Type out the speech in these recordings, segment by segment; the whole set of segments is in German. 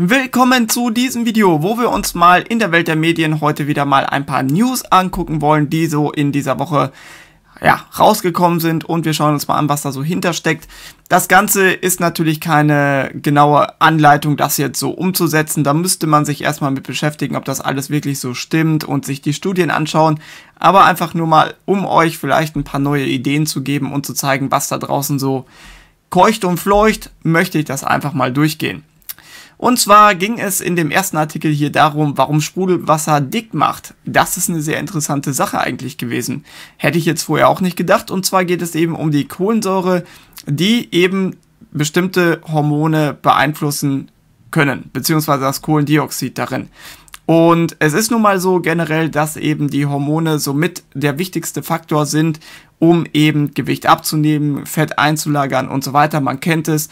Willkommen zu diesem Video, wo wir uns mal in der Welt der Medien heute wieder mal ein paar News angucken wollen, die so in dieser Woche ja, rausgekommen sind und wir schauen uns mal an, was da so hintersteckt. Das Ganze ist natürlich keine genaue Anleitung, das jetzt so umzusetzen. Da müsste man sich erstmal mit beschäftigen, ob das alles wirklich so stimmt und sich die Studien anschauen. Aber einfach nur mal, um euch vielleicht ein paar neue Ideen zu geben und zu zeigen, was da draußen so keucht und fleucht, möchte ich das einfach mal durchgehen. Und zwar ging es in dem ersten Artikel hier darum, warum Sprudelwasser dick macht. Das ist eine sehr interessante Sache eigentlich gewesen. Hätte ich jetzt vorher auch nicht gedacht. Und zwar geht es eben um die Kohlensäure, die eben bestimmte Hormone beeinflussen können, beziehungsweise das Kohlendioxid darin. Und es ist nun mal so generell, dass eben die Hormone somit der wichtigste Faktor sind, um eben Gewicht abzunehmen, Fett einzulagern und so weiter. Man kennt es.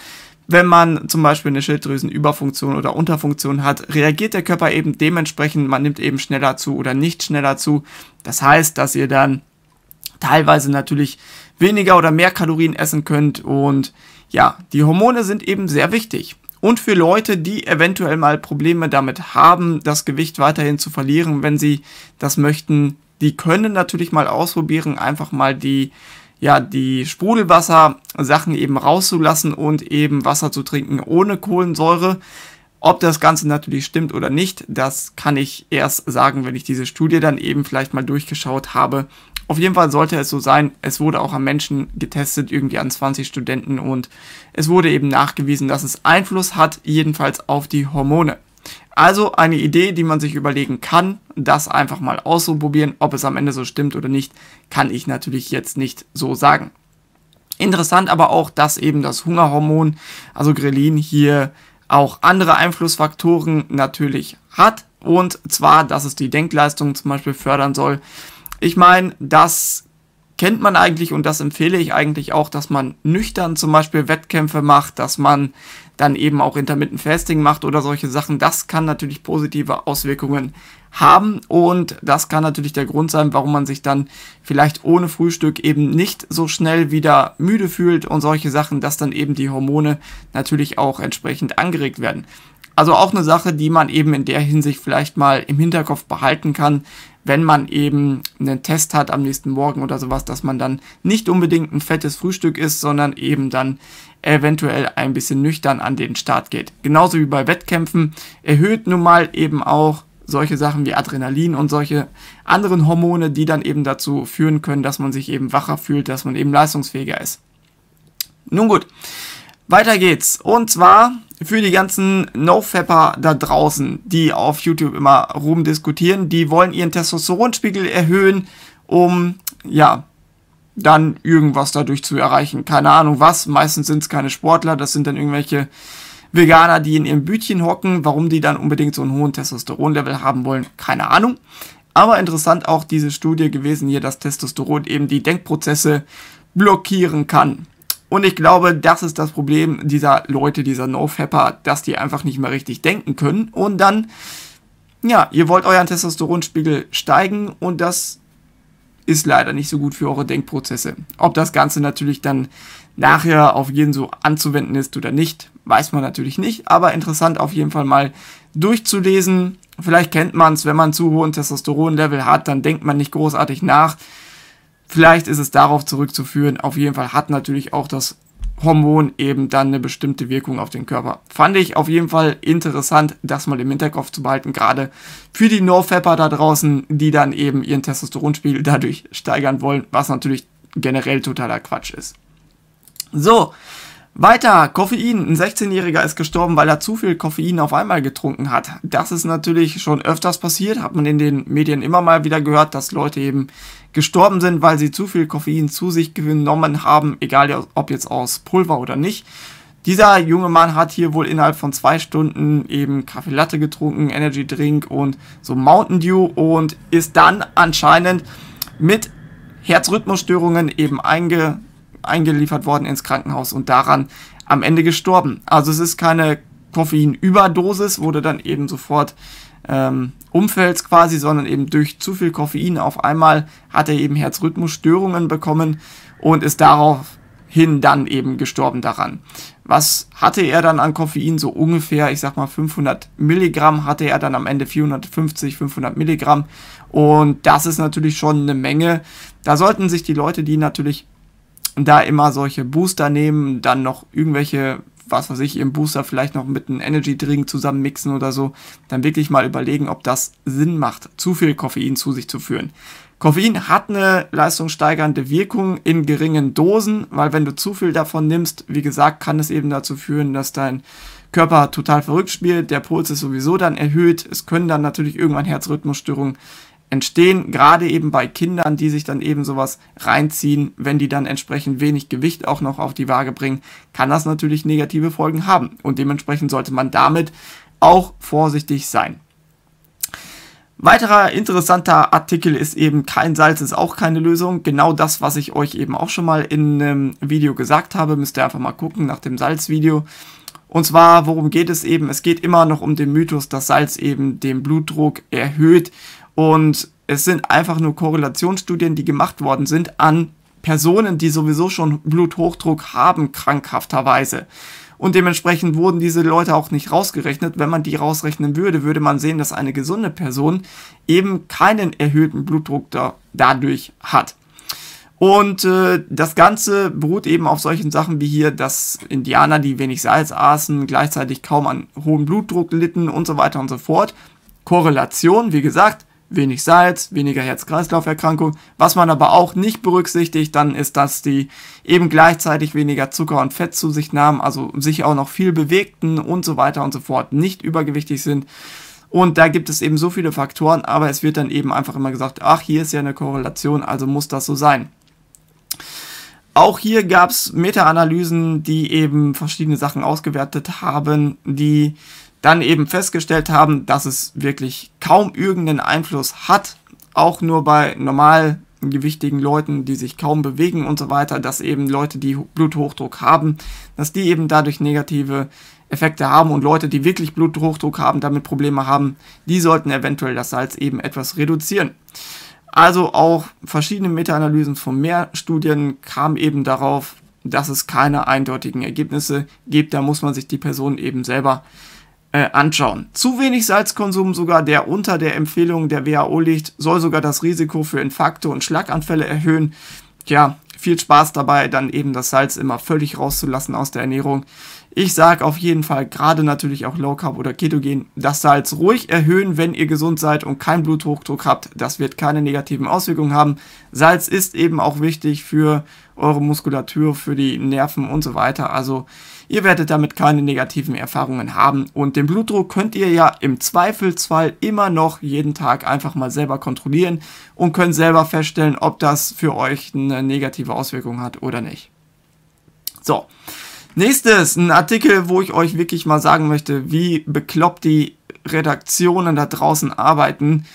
Wenn man zum Beispiel eine Schilddrüsenüberfunktion oder Unterfunktion hat, reagiert der Körper eben dementsprechend, man nimmt eben schneller zu oder nicht schneller zu. Das heißt, dass ihr dann teilweise natürlich weniger oder mehr Kalorien essen könnt und ja, die Hormone sind eben sehr wichtig. Und für Leute, die eventuell mal Probleme damit haben, das Gewicht weiterhin zu verlieren, wenn sie das möchten, die können natürlich mal ausprobieren, einfach mal die ja, die Sprudelwasser-Sachen eben rauszulassen und eben Wasser zu trinken ohne Kohlensäure. Ob das Ganze natürlich stimmt oder nicht, das kann ich erst sagen, wenn ich diese Studie dann eben vielleicht mal durchgeschaut habe. Auf jeden Fall sollte es so sein, es wurde auch am Menschen getestet, irgendwie an 20 Studenten und es wurde eben nachgewiesen, dass es Einfluss hat, jedenfalls auf die Hormone. Also eine Idee, die man sich überlegen kann, das einfach mal auszuprobieren, ob es am Ende so stimmt oder nicht, kann ich natürlich jetzt nicht so sagen. Interessant aber auch, dass eben das Hungerhormon, also Grelin, hier auch andere Einflussfaktoren natürlich hat. Und zwar, dass es die Denkleistung zum Beispiel fördern soll. Ich meine, das kennt man eigentlich und das empfehle ich eigentlich auch, dass man nüchtern zum Beispiel Wettkämpfe macht, dass man dann eben auch Intermittent Fasting macht oder solche Sachen, das kann natürlich positive Auswirkungen haben und das kann natürlich der Grund sein, warum man sich dann vielleicht ohne Frühstück eben nicht so schnell wieder müde fühlt und solche Sachen, dass dann eben die Hormone natürlich auch entsprechend angeregt werden. Also auch eine Sache, die man eben in der Hinsicht vielleicht mal im Hinterkopf behalten kann, wenn man eben einen Test hat am nächsten Morgen oder sowas, dass man dann nicht unbedingt ein fettes Frühstück isst, sondern eben dann eventuell ein bisschen nüchtern an den Start geht. Genauso wie bei Wettkämpfen erhöht nun mal eben auch solche Sachen wie Adrenalin und solche anderen Hormone, die dann eben dazu führen können, dass man sich eben wacher fühlt, dass man eben leistungsfähiger ist. Nun gut, weiter geht's. Und zwar für die ganzen No-Fapper da draußen, die auf YouTube immer rumdiskutieren, die wollen ihren Testosteronspiegel erhöhen, um, ja, dann irgendwas dadurch zu erreichen. Keine Ahnung was, meistens sind es keine Sportler, das sind dann irgendwelche Veganer, die in ihrem Bütchen hocken. Warum die dann unbedingt so einen hohen Testosteronlevel haben wollen, keine Ahnung. Aber interessant auch diese Studie gewesen hier, dass Testosteron eben die Denkprozesse blockieren kann. Und ich glaube, das ist das Problem dieser Leute, dieser No-Fapper, dass die einfach nicht mehr richtig denken können. Und dann, ja, ihr wollt euren Testosteronspiegel steigen und das ist leider nicht so gut für eure Denkprozesse. Ob das Ganze natürlich dann nachher auf jeden so anzuwenden ist oder nicht, weiß man natürlich nicht, aber interessant auf jeden Fall mal durchzulesen. Vielleicht kennt man es, wenn man zu hohen Testosteronlevel hat, dann denkt man nicht großartig nach. Vielleicht ist es darauf zurückzuführen. Auf jeden Fall hat natürlich auch das Hormon eben dann eine bestimmte Wirkung auf den Körper. Fand ich auf jeden Fall interessant, das mal im Hinterkopf zu behalten, gerade für die No-Fapper da draußen, die dann eben ihren Testosteronspiegel dadurch steigern wollen, was natürlich generell totaler Quatsch ist. So, weiter, Koffein. Ein 16-Jähriger ist gestorben, weil er zu viel Koffein auf einmal getrunken hat. Das ist natürlich schon öfters passiert, hat man in den Medien immer mal wieder gehört, dass Leute eben gestorben sind, weil sie zu viel Koffein zu sich genommen haben, egal ob jetzt aus Pulver oder nicht. Dieser junge Mann hat hier wohl innerhalb von zwei Stunden eben Kaffee Latte getrunken, Energy Drink und so Mountain Dew und ist dann anscheinend mit Herzrhythmusstörungen eben einge eingeliefert worden ins Krankenhaus und daran am Ende gestorben. Also es ist keine Koffeinüberdosis, wurde dann eben sofort ähm, umfällst quasi, sondern eben durch zu viel Koffein auf einmal hat er eben Herzrhythmusstörungen bekommen und ist daraufhin dann eben gestorben daran. Was hatte er dann an Koffein? So ungefähr, ich sag mal 500 Milligramm hatte er dann am Ende 450, 500 Milligramm und das ist natürlich schon eine Menge. Da sollten sich die Leute, die natürlich da immer solche Booster nehmen, dann noch irgendwelche, was weiß ich, im Booster vielleicht noch mit einem Energy Drink zusammenmixen oder so, dann wirklich mal überlegen, ob das Sinn macht, zu viel Koffein zu sich zu führen. Koffein hat eine leistungssteigernde Wirkung in geringen Dosen, weil wenn du zu viel davon nimmst, wie gesagt, kann es eben dazu führen, dass dein Körper total verrückt spielt, der Puls ist sowieso dann erhöht, es können dann natürlich irgendwann Herzrhythmusstörungen entstehen, gerade eben bei Kindern, die sich dann eben sowas reinziehen, wenn die dann entsprechend wenig Gewicht auch noch auf die Waage bringen, kann das natürlich negative Folgen haben. Und dementsprechend sollte man damit auch vorsichtig sein. Weiterer interessanter Artikel ist eben kein Salz ist auch keine Lösung. Genau das, was ich euch eben auch schon mal in einem Video gesagt habe, müsst ihr einfach mal gucken nach dem Salzvideo. Und zwar, worum geht es eben? Es geht immer noch um den Mythos, dass Salz eben den Blutdruck erhöht und es sind einfach nur Korrelationsstudien, die gemacht worden sind an Personen, die sowieso schon Bluthochdruck haben, krankhafterweise. Und dementsprechend wurden diese Leute auch nicht rausgerechnet. Wenn man die rausrechnen würde, würde man sehen, dass eine gesunde Person eben keinen erhöhten Blutdruck da, dadurch hat. Und äh, das Ganze beruht eben auf solchen Sachen wie hier, dass Indianer, die wenig Salz aßen, gleichzeitig kaum an hohem Blutdruck litten und so weiter und so fort. Korrelation, wie gesagt, wenig Salz, weniger herz kreislauf erkrankung Was man aber auch nicht berücksichtigt, dann ist, dass die eben gleichzeitig weniger Zucker und Fett zu sich nahmen, also sich auch noch viel bewegten und so weiter und so fort, nicht übergewichtig sind. Und da gibt es eben so viele Faktoren, aber es wird dann eben einfach immer gesagt, ach, hier ist ja eine Korrelation, also muss das so sein. Auch hier gab es Meta-Analysen, die eben verschiedene Sachen ausgewertet haben, die dann eben festgestellt haben, dass es wirklich kaum irgendeinen Einfluss hat, auch nur bei normal gewichtigen Leuten, die sich kaum bewegen und so weiter, dass eben Leute, die Bluthochdruck haben, dass die eben dadurch negative Effekte haben und Leute, die wirklich Bluthochdruck haben, damit Probleme haben, die sollten eventuell das Salz eben etwas reduzieren. Also auch verschiedene Meta-Analysen von mehr Studien kamen eben darauf, dass es keine eindeutigen Ergebnisse gibt. Da muss man sich die Person eben selber äh, anschauen. Zu wenig Salzkonsum, sogar der unter der Empfehlung der WHO liegt, soll sogar das Risiko für Infarkte und Schlaganfälle erhöhen. Tja, viel Spaß dabei, dann eben das Salz immer völlig rauszulassen aus der Ernährung. Ich sage auf jeden Fall, gerade natürlich auch Low Carb oder Ketogen, das Salz ruhig erhöhen, wenn ihr gesund seid und keinen Bluthochdruck habt. Das wird keine negativen Auswirkungen haben. Salz ist eben auch wichtig für eure Muskulatur, für die Nerven und so weiter. Also ihr werdet damit keine negativen Erfahrungen haben. Und den Blutdruck könnt ihr ja im Zweifelsfall immer noch jeden Tag einfach mal selber kontrollieren und könnt selber feststellen, ob das für euch eine negative Auswirkung hat oder nicht. So. Nächstes, ein Artikel, wo ich euch wirklich mal sagen möchte, wie bekloppt die Redaktionen da draußen arbeiten.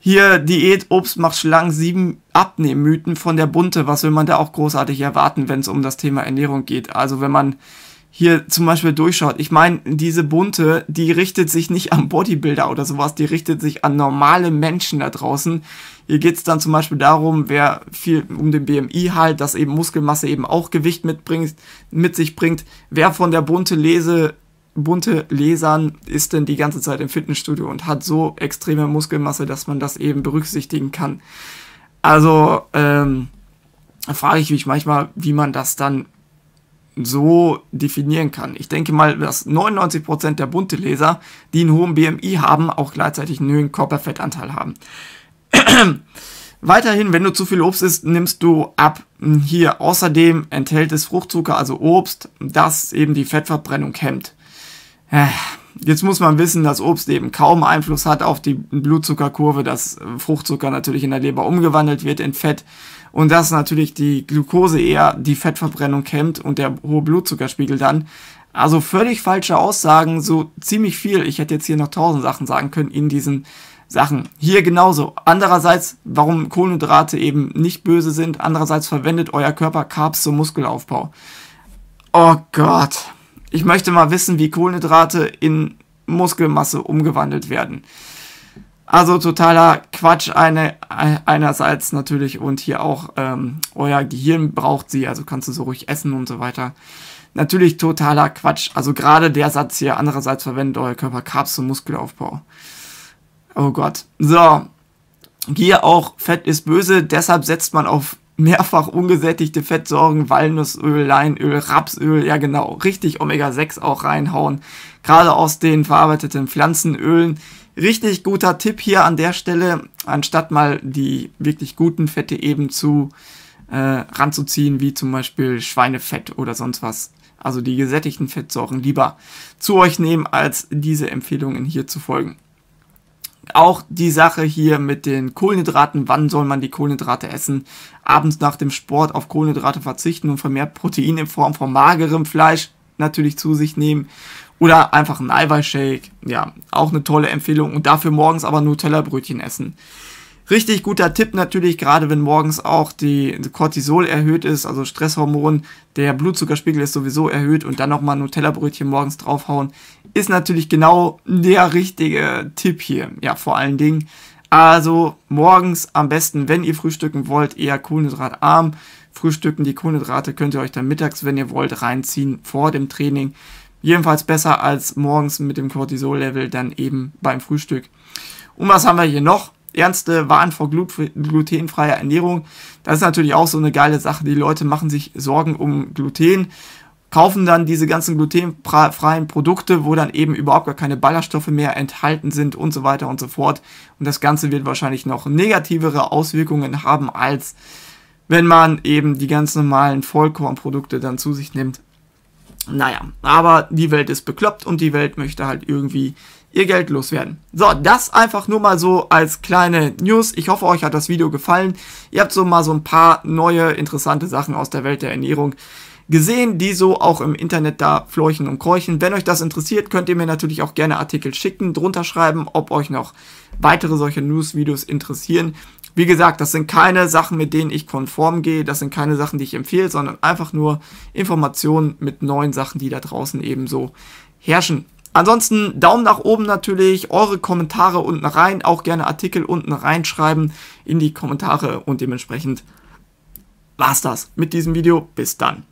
Hier Diät Obst macht Schlangen, sieben Abnehmmythen von der Bunte. Was will man da auch großartig erwarten, wenn es um das Thema Ernährung geht? Also wenn man hier zum Beispiel durchschaut. Ich meine, diese bunte, die richtet sich nicht an Bodybuilder oder sowas, die richtet sich an normale Menschen da draußen. Hier geht's dann zum Beispiel darum, wer viel um den BMI halt, dass eben Muskelmasse eben auch Gewicht mitbringt, mit sich bringt. Wer von der bunte Lese, bunte Lesern ist denn die ganze Zeit im Fitnessstudio und hat so extreme Muskelmasse, dass man das eben berücksichtigen kann. Also, ähm, frage ich mich manchmal, wie man das dann so definieren kann. Ich denke mal, dass 99% der bunte Leser, die einen hohen BMI haben, auch gleichzeitig einen höheren Körperfettanteil haben. Weiterhin, wenn du zu viel Obst isst, nimmst du ab. Hier außerdem enthält es Fruchtzucker, also Obst, das eben die Fettverbrennung hemmt. Äh, Jetzt muss man wissen, dass Obst eben kaum Einfluss hat auf die Blutzuckerkurve, dass Fruchtzucker natürlich in der Leber umgewandelt wird in Fett und dass natürlich die Glucose eher die Fettverbrennung kämmt und der hohe Blutzuckerspiegel dann. Also völlig falsche Aussagen, so ziemlich viel. Ich hätte jetzt hier noch tausend Sachen sagen können in diesen Sachen. Hier genauso. Andererseits, warum Kohlenhydrate eben nicht böse sind. Andererseits verwendet euer Körper Carbs zum Muskelaufbau. Oh Gott. Ich möchte mal wissen, wie Kohlenhydrate in Muskelmasse umgewandelt werden. Also totaler Quatsch eine, einerseits natürlich und hier auch ähm, euer Gehirn braucht sie, also kannst du so ruhig essen und so weiter. Natürlich totaler Quatsch. Also gerade der Satz hier, andererseits verwendet euer Körper Carbs zum Muskelaufbau. Oh Gott. So. Hier auch Fett ist böse, deshalb setzt man auf mehrfach ungesättigte Fettsorgen, Walnussöl, Leinöl, Rapsöl, ja genau, richtig Omega-6 auch reinhauen, gerade aus den verarbeiteten Pflanzenölen. Richtig guter Tipp hier an der Stelle, anstatt mal die wirklich guten Fette eben zu äh, ranzuziehen, wie zum Beispiel Schweinefett oder sonst was. Also die gesättigten Fettsorten lieber zu euch nehmen, als diese Empfehlungen hier zu folgen. Auch die Sache hier mit den Kohlenhydraten, wann soll man die Kohlenhydrate essen? Abends nach dem Sport auf Kohlenhydrate verzichten und vermehrt Protein in Form von magerem Fleisch natürlich zu sich nehmen. Oder einfach einen Eiweißshake. Ja, auch eine tolle Empfehlung. Und dafür morgens aber Nutella-Brötchen essen. Richtig guter Tipp natürlich, gerade wenn morgens auch die Cortisol erhöht ist, also Stresshormon, der Blutzuckerspiegel ist sowieso erhöht und dann nochmal ein Nutella-Brötchen morgens draufhauen, ist natürlich genau der richtige Tipp hier. Ja, vor allen Dingen. Also morgens am besten, wenn ihr frühstücken wollt, eher kohlenhydratarm. Frühstücken, die Kohlenhydrate könnt ihr euch dann mittags, wenn ihr wollt, reinziehen vor dem Training. Jedenfalls besser als morgens mit dem Cortisol-Level dann eben beim Frühstück. Und was haben wir hier noch? ernste Waren vor glutenfreier Ernährung. Das ist natürlich auch so eine geile Sache. Die Leute machen sich Sorgen um Gluten, kaufen dann diese ganzen glutenfreien Produkte, wo dann eben überhaupt gar keine Ballaststoffe mehr enthalten sind und so weiter und so fort. Und das Ganze wird wahrscheinlich noch negativere Auswirkungen haben, als wenn man eben die ganz normalen Vollkornprodukte dann zu sich nimmt. Naja, aber die Welt ist bekloppt und die Welt möchte halt irgendwie ihr Geld loswerden. So, das einfach nur mal so als kleine News. Ich hoffe, euch hat das Video gefallen. Ihr habt so mal so ein paar neue, interessante Sachen aus der Welt der Ernährung gesehen, die so auch im Internet da fleuchen und keuchen. Wenn euch das interessiert, könnt ihr mir natürlich auch gerne Artikel schicken, drunter schreiben, ob euch noch weitere solche News-Videos interessieren. Wie gesagt, das sind keine Sachen, mit denen ich konform gehe, das sind keine Sachen, die ich empfehle, sondern einfach nur Informationen mit neuen Sachen, die da draußen eben so herrschen. Ansonsten Daumen nach oben natürlich, eure Kommentare unten rein, auch gerne Artikel unten reinschreiben in die Kommentare und dementsprechend war's das mit diesem Video. Bis dann.